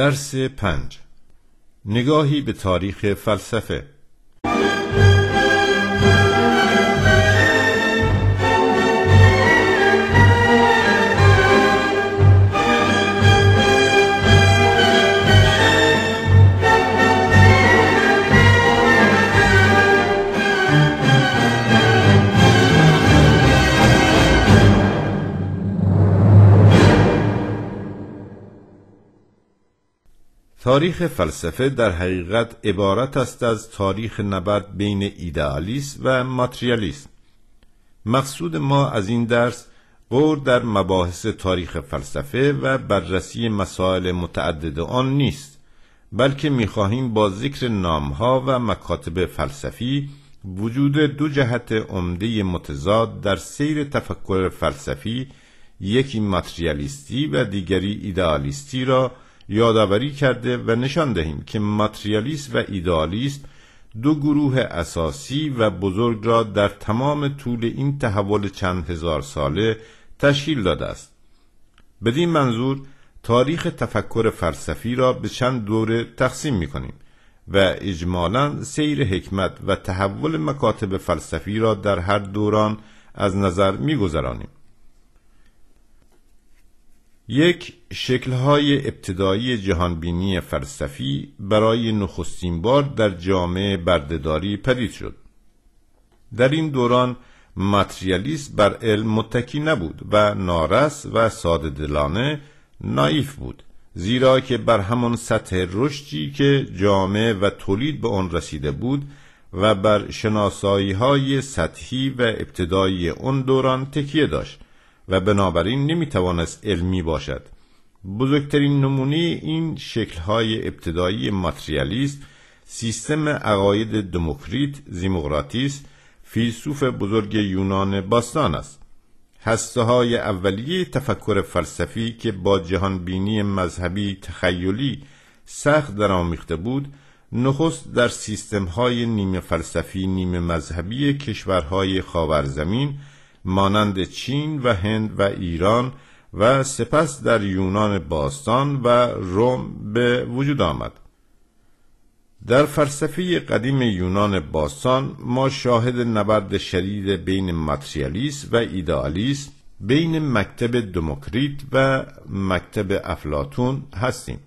درس پنج نگاهی به تاریخ فلسفه تاریخ فلسفه در حقیقت عبارت است از تاریخ نبرد بین ایدئالیسم و ماتریالیسم مقصود ما از این درس غور در مباحث تاریخ فلسفه و بررسی مسائل متعدد آن نیست بلکه میخواهیم با ذکر نامها و مکاتب فلسفی وجود دو جهت عمده متضاد در سیر تفکر فلسفی یکی ماتریالیستی و دیگری ایدئالیستی را یادآوری کرده و نشان دهیم که ماتریالیست و ایدالیست دو گروه اساسی و بزرگ را در تمام طول این تحول چند هزار ساله تشکیل داده است بدین منظور تاریخ تفکر فلسفی را به چند دوره تقسیم می کنیم و اجمالا سیر حکمت و تحول مکاتب فلسفی را در هر دوران از نظر می گذرانیم. یک شکلهای ابتدایی جهانبینی فلسفی برای نخستین بار در جامعه بردهداری پدید شد در این دوران ماتریالیست بر علم متکی نبود و نارس و ساده دلانه نایف بود زیرا که بر همان سطح رشدی که جامعه و تولید به آن رسیده بود و بر شناسایی های سطحی و ابتدایی آن دوران تکیه داشت و بنابراین نمیتوانست علمی باشد بزرگترین نمونه این شکلهای ابتدایی ماتریالیست سیستم عقاید دموکریت زیموقراتیس فیلسوف بزرگ یونان باستان است هسته های اولیه تفکر فلسفی که با جهان بینی مذهبی تخیلی سخت در آمیخته بود نخست در سیستم های نیمه فلسفی نیمه مذهبی کشورهای خاورزمین مانند چین و هند و ایران و سپس در یونان باستان و روم به وجود آمد در فلسفه قدیم یونان باستان ما شاهد نبرد شدید بین ماتریالیس و ایدئالیسم بین مکتب دموکریت و مکتب افلاتون هستیم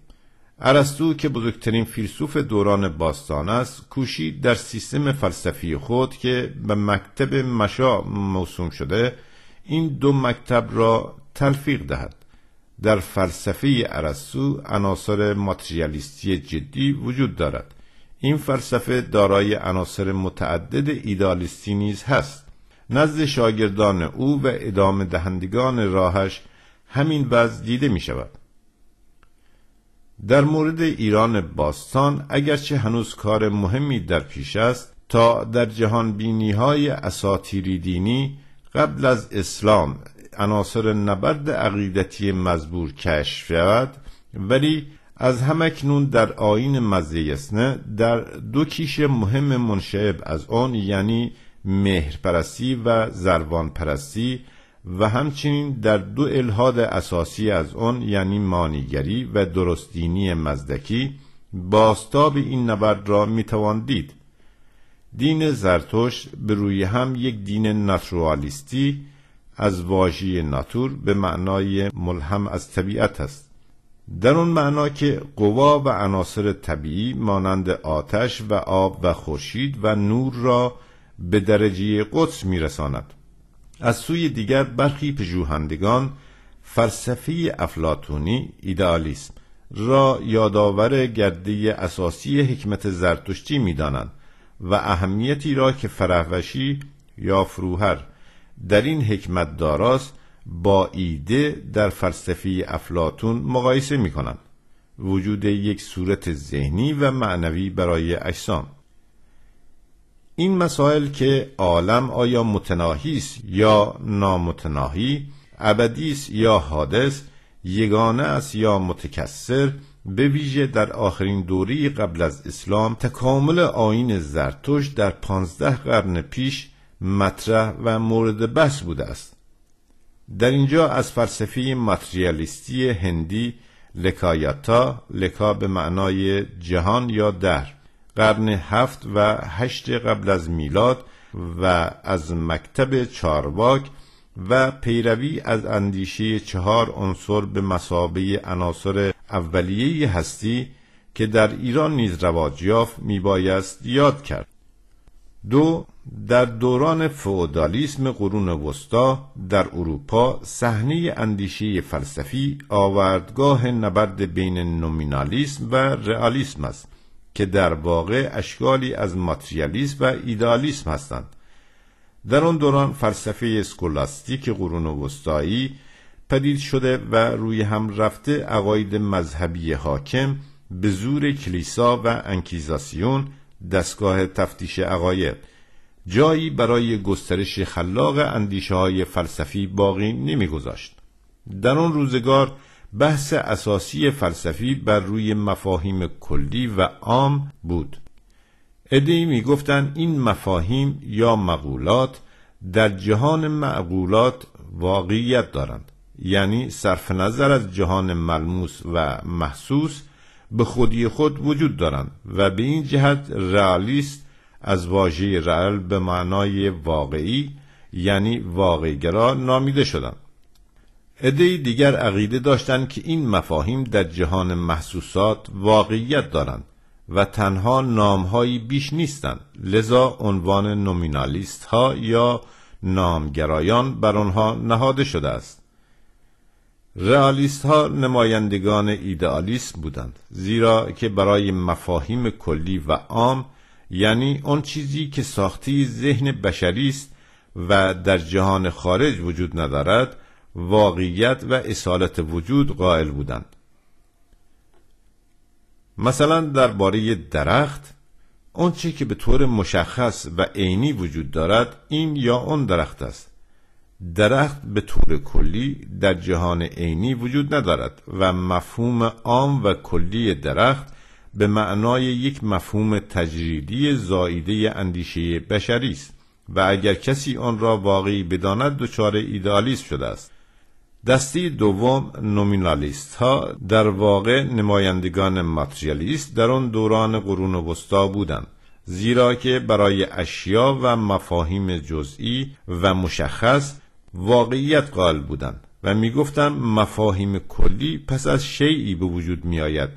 ارسطو که بزرگترین فیلسوف دوران باستان است کوشید در سیستم فلسفی خود که به مکتب مشا موسوم شده این دو مکتب را تلفیق دهد در فلسفه ارسطو عناصر ماتریالیستی جدی وجود دارد این فلسفه دارای عناصر متعدد ایدالیستی نیز هست نزد شاگردان او و ادامه دهندگان راهش همین وضع دیده می شود در مورد ایران باستان اگرچه هنوز کار مهمی در پیش است تا در جهان بینی های اساتیری دینی قبل از اسلام عناصر نبرد عقیدتی مزبور کشف شود ولی از همکنون در آین مزیسنه در دو کیش مهم منشعب از آن یعنی مهرپرستی و زروانپرستی و همچنین در دو الهاد اساسی از آن یعنی مانیگری و درستینی مزدکی باستاب این نبرد را میتوان دید دین زرتوش به روی هم یک دین ناتورالیستی از واژه ناتور به معنای ملهم از طبیعت است در اون معنا که قوا و عناصر طبیعی مانند آتش و آب و خورشید و نور را به درجه قدس میرساند از سوی دیگر برخی پژوهندگان فلسفه افلاتونی ایدالیسم را یادآور گرده اساسی حکمت زرتشتی میدانند و اهمیتی را که فرهوشی یا فروهر در این حکمت داراست با ایده در فلسفه افلاتون مقایسه می کنند. وجود یک صورت ذهنی و معنوی برای اجسام این مسائل که عالم آیا متناهی است یا نامتناهی ابدی است یا حادث یگانه است یا متکثر به ویژه در آخرین دوری قبل از اسلام تکامل آین زرتوش در پانزده قرن پیش مطرح و مورد بحث بوده است در اینجا از فلسفه ماتریالیستی هندی لکایاتا لکا به معنای جهان یا در قرن هفت و هشت قبل از میلاد و از مکتب چارواک و پیروی از اندیشه چهار عنصر به مسابه عناصر اولیه هستی که در ایران نیز رواج یافت میبایست یاد کرد دو در دوران فئودالیسم قرون وسطا در اروپا صحنه اندیشه فلسفی آوردگاه نبرد بین نومینالیسم و رئالیسم است که در واقع اشکالی از ماتریالیسم و ایدالیسم هستند در آن دوران فلسفه اسکولاستیک قرون وسطایی پدید شده و روی هم رفته عقاید مذهبی حاکم به زور کلیسا و انکیزاسیون دستگاه تفتیش عقاید جایی برای گسترش خلاق اندیشه های فلسفی باقی نمیگذاشت در آن روزگار بحث اساسی فلسفی بر روی مفاهیم کلی و عام بود ادهی می گفتن این مفاهیم یا مقولات در جهان معقولات واقعیت دارند یعنی صرف نظر از جهان ملموس و محسوس به خودی خود وجود دارند و به این جهت رئالیست از واژه رئال به معنای واقعی یعنی واقعگرا نامیده شدند عده دیگر عقیده داشتند که این مفاهیم در جهان محسوسات واقعیت دارند و تنها نامهایی بیش نیستند لذا عنوان نومینالیست ها یا نامگرایان بر آنها نهاده شده است رئالیست ها نمایندگان ایدئالیسم بودند زیرا که برای مفاهیم کلی و عام یعنی آن چیزی که ساختی ذهن بشری است و در جهان خارج وجود ندارد واقعیت و اصالت وجود قائل بودند مثلا درباره درخت آنچه که به طور مشخص و عینی وجود دارد این یا آن درخت است درخت به طور کلی در جهان عینی وجود ندارد و مفهوم عام و کلی درخت به معنای یک مفهوم تجریدی زائیده اندیشه بشری است و اگر کسی آن را واقعی بداند دچار ایدالیست شده است دستی دوم نومینالیست ها در واقع نمایندگان ماتریالیست در آن دوران قرون وسطا بودند زیرا که برای اشیا و مفاهیم جزئی و مشخص واقعیت قائل بودند و میگفتم مفاهیم کلی پس از شیعی به وجود می آید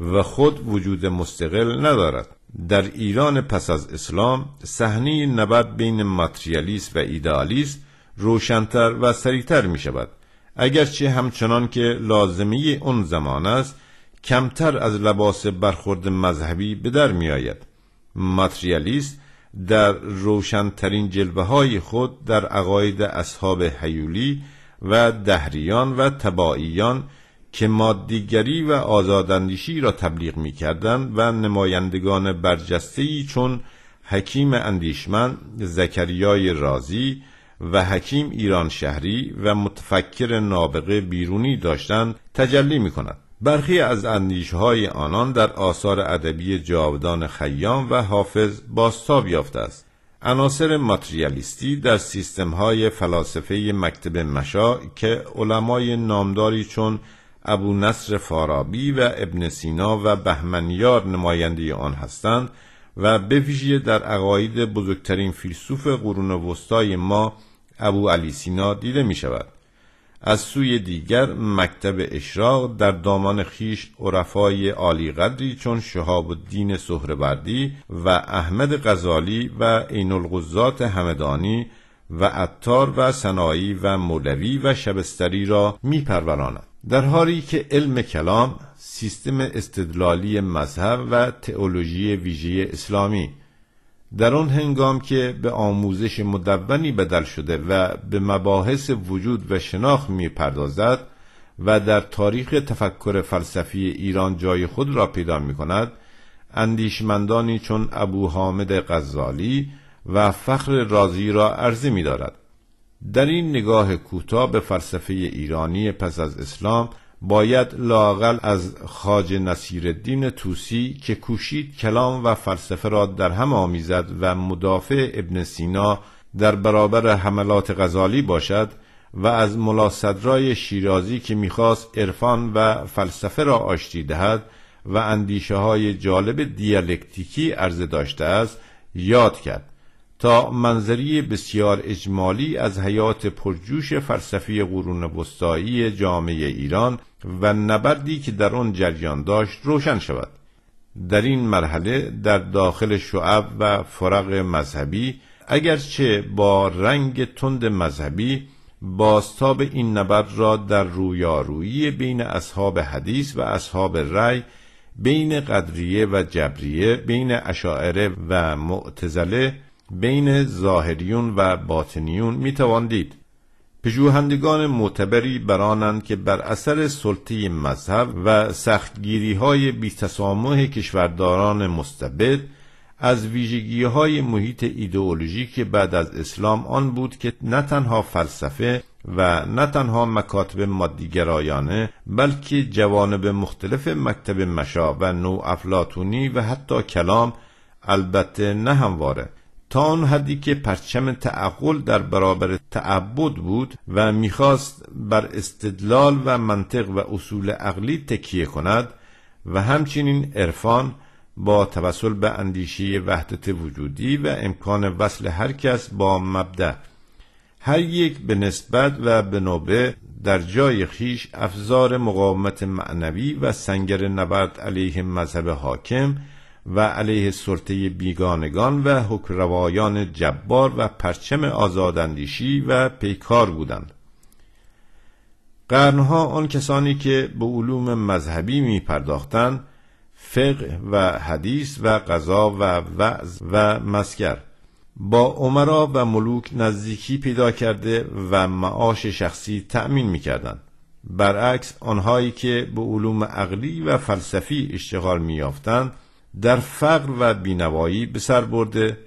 و خود وجود مستقل ندارد در ایران پس از اسلام صحنه نبرد بین ماتریالیست و ایدالیست روشنتر و سریعتر می شود اگرچه همچنان که لازمی اون زمان است کمتر از لباس برخورد مذهبی به در می آید ماتریالیست در روشنترین جلوه های خود در عقاید اصحاب حیولی و دهریان و تباییان که مادیگری و آزاداندیشی را تبلیغ می کردن و نمایندگان برجستهی چون حکیم اندیشمند زکریای رازی و حکیم ایران شهری و متفکر نابغه بیرونی داشتند تجلی می کند. برخی از اندیشه های آنان در آثار ادبی جاودان خیام و حافظ باستاب یافته است. عناصر ماتریالیستی در سیستم های فلاسفه مکتب مشا که علمای نامداری چون ابو نصر فارابی و ابن سینا و بهمنیار نماینده آن هستند و به ویژه در عقاید بزرگترین فیلسوف قرون وسطای ما ابو علی سینا دیده می شود از سوی دیگر مکتب اشراق در دامان خیش عرفای عالی قدری چون شهاب الدین سهروردی و احمد غزالی و عین القضات همدانی و عطار و سنایی و مولوی و شبستری را میپروراند در حالی که علم کلام سیستم استدلالی مذهب و تئولوژی ویژه اسلامی در آن هنگام که به آموزش مدونی بدل شده و به مباحث وجود و شناخت می پردازد و در تاریخ تفکر فلسفی ایران جای خود را پیدا می کند اندیشمندانی چون ابو حامد غزالی و فخر رازی را عرضه می دارد. در این نگاه کوتاه به فلسفه ایرانی پس از اسلام باید لاقل از خاج نصیر الدین توسی که کوشید کلام و فلسفه را در هم آمیزد و مدافع ابن سینا در برابر حملات غزالی باشد و از ملاصدرای شیرازی که میخواست عرفان و فلسفه را آشتی دهد و اندیشه های جالب دیالکتیکی عرضه داشته است یاد کرد تا منظری بسیار اجمالی از حیات پرجوش فلسفی قرون وسطایی جامعه ایران و نبردی که در آن جریان داشت روشن شود در این مرحله در داخل شعب و فرق مذهبی اگرچه با رنگ تند مذهبی باستاب این نبرد را در رویارویی بین اصحاب حدیث و اصحاب رأی بین قدریه و جبریه بین اشاعره و معتزله بین ظاهریون و باطنیون میتواندید. پژوهندگان معتبری برانند که بر اثر سلطه مذهب و سختگیری های تسامح کشورداران مستبد از ویژگی های محیط ایدئولوژی که بعد از اسلام آن بود که نه تنها فلسفه و نه تنها مکاتب مادیگرایانه بلکه جوانب مختلف مکتب مشا و نو افلاتونی و حتی کلام البته نه همواره تا آن حدی که پرچم تعقل در برابر تعبد بود و میخواست بر استدلال و منطق و اصول عقلی تکیه کند و همچنین عرفان با توسل به اندیشه وحدت وجودی و امکان وصل هر کس با مبدع هر یک به نسبت و به نوبه در جای خیش افزار مقاومت معنوی و سنگر نبرد علیه مذهب حاکم و علیه سلطه بیگانگان و حکروایان جبار و پرچم آزاداندیشی و پیکار بودند قرنها آن کسانی که به علوم مذهبی می پرداختند فقه و حدیث و قضا و وعظ و مسکر با عمرا و ملوک نزدیکی پیدا کرده و معاش شخصی تأمین میکردند برعکس آنهایی که به علوم عقلی و فلسفی اشتغال میافتند در فقر و بینوایی به سر برده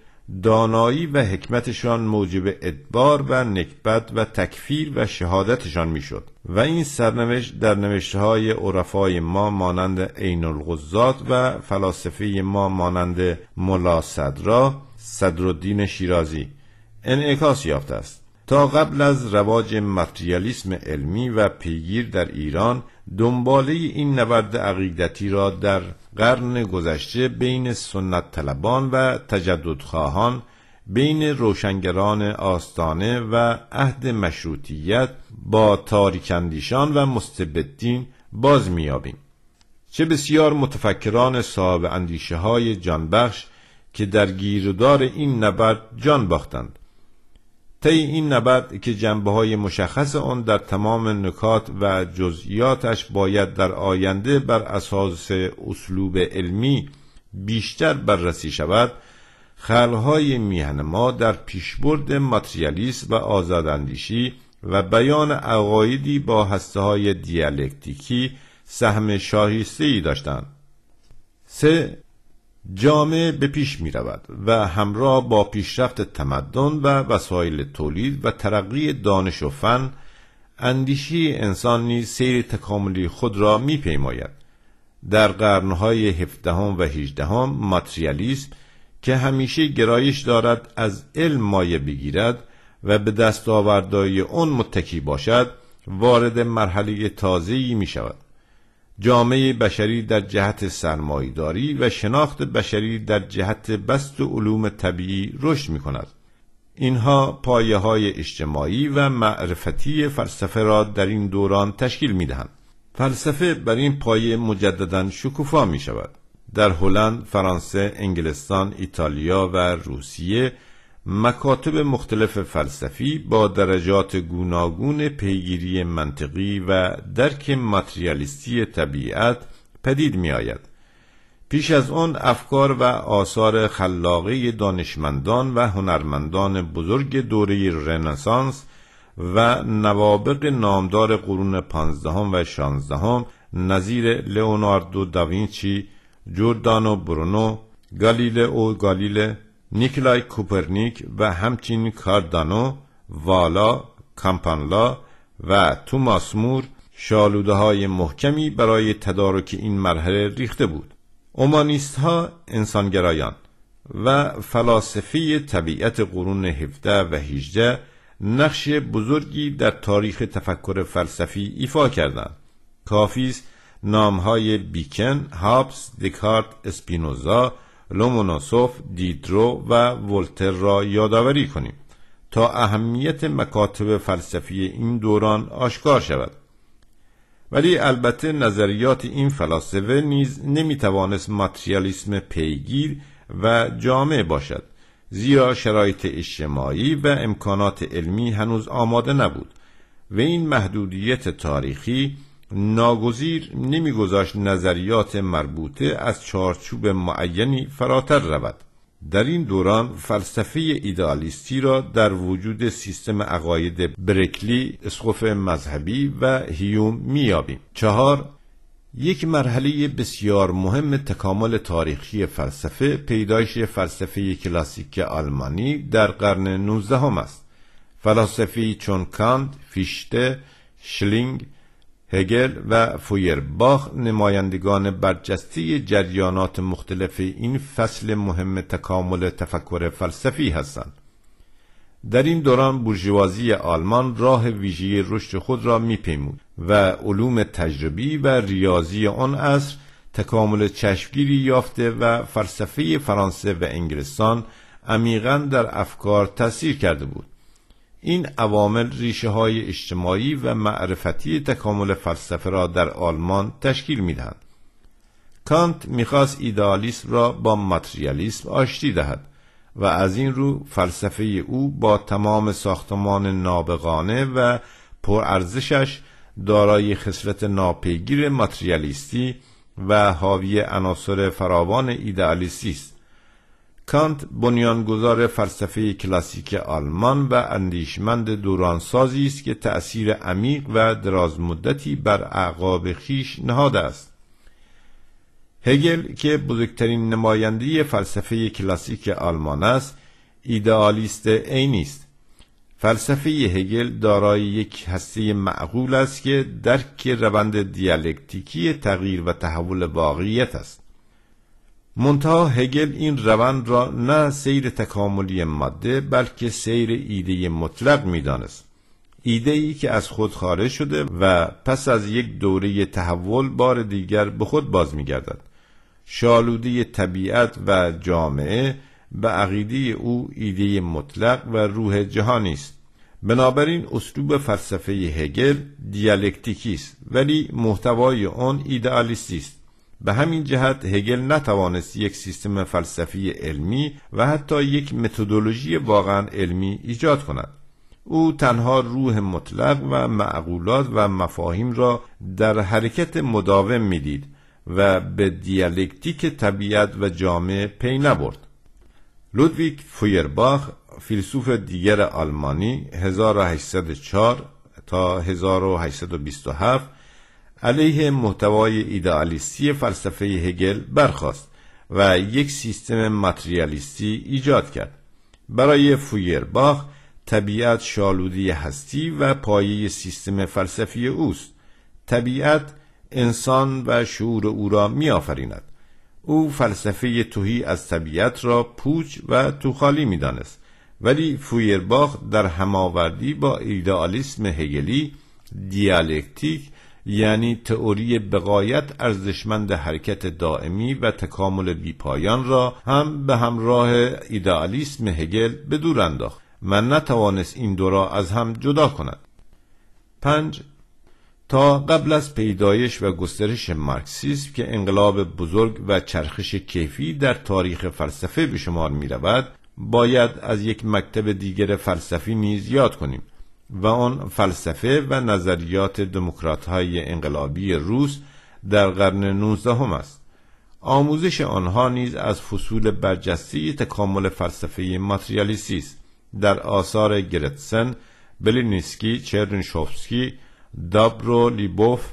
دانایی و حکمتشان موجب ادبار و نکبت و تکفیر و شهادتشان میشد و این سرنوشت در نوشته های عرفای ما مانند عین الغزات و فلاسفه ما مانند ملا صدرا صدرالدین شیرازی انعکاس یافته است تا قبل از رواج ماتریالیسم علمی و پیگیر در ایران دنباله این نبرد عقیدتی را در قرن گذشته بین سنت طلبان و تجددخواهان بین روشنگران آستانه و عهد مشروطیت با تاریکندیشان و مستبدین باز میابیم چه بسیار متفکران صاحب اندیشه های جانبخش که در گیردار این نبرد جان باختند طی این نبرد که جنبه های مشخص آن در تمام نکات و جزئیاتش باید در آینده بر اساس اسلوب علمی بیشتر بررسی شود خلهای میهن ما در پیشبرد ماتریالیسم و آزاداندیشی و بیان عقایدی با هسته های دیالکتیکی سهم شاهسته ای داشتند سه جامعه به پیش می رود و همراه با پیشرفت تمدن و وسایل تولید و ترقی دانش و فن اندیشی انسانی سیر تکاملی خود را می پیماید. در قرنهای هفدهم و هجدهم ماتریالیسم که همیشه گرایش دارد از علم مایه بگیرد و به دستاوردهای آن متکی باشد وارد مرحله تازه‌ای می شود جامعه بشری در جهت سرمایداری و شناخت بشری در جهت بست علوم طبیعی رشد می کند. اینها پایه های اجتماعی و معرفتی فلسفه را در این دوران تشکیل می دهند. فلسفه بر این پایه مجددا شکوفا می شود. در هلند، فرانسه، انگلستان، ایتالیا و روسیه مکاتب مختلف فلسفی با درجات گوناگون پیگیری منطقی و درک ماتریالیستی طبیعت پدید می آید. پیش از آن افکار و آثار خلاقه دانشمندان و هنرمندان بزرگ دوره رنسانس و نوابق نامدار قرون پانزدهم و شانزدهم نظیر لئوناردو داوینچی، جوردانو برونو، گالیله او گالیله، نیکلای کوپرنیک و همچنین کاردانو، والا، کامپانلا و توماس مور شالوده های محکمی برای تدارک این مرحله ریخته بود. اومانیست ها انسانگرایان و فلاسفه طبیعت قرون 17 و 18 نقش بزرگی در تاریخ تفکر فلسفی ایفا کردند. نام های بیکن، هابس، دکارت، اسپینوزا، لوموناسوف، دیدرو و ولتر را یادآوری کنیم تا اهمیت مکاتب فلسفی این دوران آشکار شود ولی البته نظریات این فلاسفه نیز نمیتوانست ماتریالیسم پیگیر و جامع باشد زیرا شرایط اجتماعی و امکانات علمی هنوز آماده نبود و این محدودیت تاریخی ناگزیر نمیگذاشت نظریات مربوطه از چارچوب معینی فراتر رود در این دوران فلسفه ایدالیستی را در وجود سیستم عقاید برکلی، اسقف مذهبی و هیوم مییابیم. چهار یک مرحله بسیار مهم تکامل تاریخی فلسفه پیدایش فلسفه کلاسیک آلمانی در قرن 19 هم است. فلاسفی چون کانت، فیشته، شلینگ، هگل و فویرباخ نمایندگان برجستی جریانات مختلف این فصل مهم تکامل تفکر فلسفی هستند در این دوران بورژوازی آلمان راه ویژه رشد خود را میپیمود و علوم تجربی و ریاضی آن عصر تکامل چشمگیری یافته و فلسفه فرانسه و انگلستان عمیقا در افکار تاثیر کرده بود این عوامل ریشه های اجتماعی و معرفتی تکامل فلسفه را در آلمان تشکیل دهند. کانت میخواست ایدالیسم را با ماتریالیسم آشتی دهد و از این رو فلسفه او با تمام ساختمان نابغانه و پرارزشش دارای خصلت ناپیگیر ماتریالیستی و حاوی عناصر فراوان ایدالیستی است کانت بنیانگذار فلسفه کلاسیک آلمان و اندیشمند دورانسازی است که تأثیر عمیق و درازمدتی بر اعقاب خیش نهاده است هگل که بزرگترین نماینده فلسفه کلاسیک آلمان است ایدئالیست عینی است فلسفه هگل دارای یک هسته معقول است که درک روند دیالکتیکی تغییر و تحول واقعیت است منتها هگل این روند را نه سیر تکاملی ماده بلکه سیر ایده مطلق میدانست ایده ای که از خود خارج شده و پس از یک دوره تحول بار دیگر به خود باز میگردد شالوده طبیعت و جامعه به عقیده او ایده مطلق و روح جهانی است بنابراین اسلوب فلسفه هگل دیالکتیکی است ولی محتوای آن ایدئالیستی است به همین جهت هگل نتوانست یک سیستم فلسفی علمی و حتی یک متدولوژی واقعا علمی ایجاد کند او تنها روح مطلق و معقولات و مفاهیم را در حرکت مداوم میدید و به دیالکتیک طبیعت و جامعه پی نبرد لودویک فویرباخ فیلسوف دیگر آلمانی 1804 تا 1827 علیه محتوای ایدالیستی فلسفه هگل برخاست و یک سیستم ماتریالیستی ایجاد کرد برای فویرباخ طبیعت شالودی هستی و پایه سیستم فلسفی اوست طبیعت انسان و شعور او را می آفریند. او فلسفه توهی از طبیعت را پوچ و توخالی می دانست. ولی فویرباخ در هماوردی با ایدالیسم هگلی دیالکتیک یعنی تئوری بقایت ارزشمند حرکت دائمی و تکامل بیپایان را هم به همراه ایدالیسم هگل به دور انداخت و نتوانست این دو را از هم جدا کند پنج تا قبل از پیدایش و گسترش مارکسیسم که انقلاب بزرگ و چرخش کیفی در تاریخ فلسفه به شمار می رود باید از یک مکتب دیگر فلسفی نیز یاد کنیم و آن فلسفه و نظریات دموکرات های انقلابی روس در قرن 19 هم است آموزش آنها نیز از فصول برجسته تکامل فلسفه ماتریالیستی است در آثار گرتسن، بلینسکی، چرنشوفسکی، دابرو لیبوف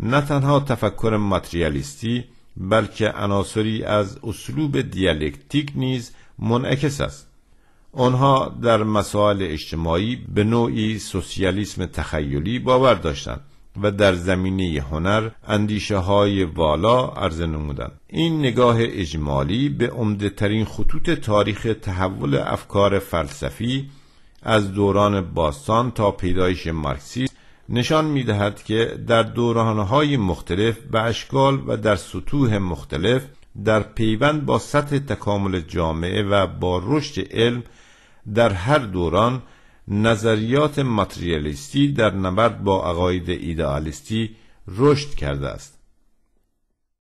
نه تنها تفکر ماتریالیستی بلکه عناصری از اسلوب دیالکتیک نیز منعکس است آنها در مسائل اجتماعی به نوعی سوسیالیسم تخیلی باور داشتند و در زمینه هنر اندیشه های والا عرض نمودند این نگاه اجمالی به عمده ترین خطوط تاریخ تحول افکار فلسفی از دوران باستان تا پیدایش مارکسیسم نشان می دهد که در دورانهای مختلف به اشکال و در سطوح مختلف در پیوند با سطح تکامل جامعه و با رشد علم در هر دوران نظریات ماتریالیستی در نبرد با عقاید ایدئالیستی رشد کرده است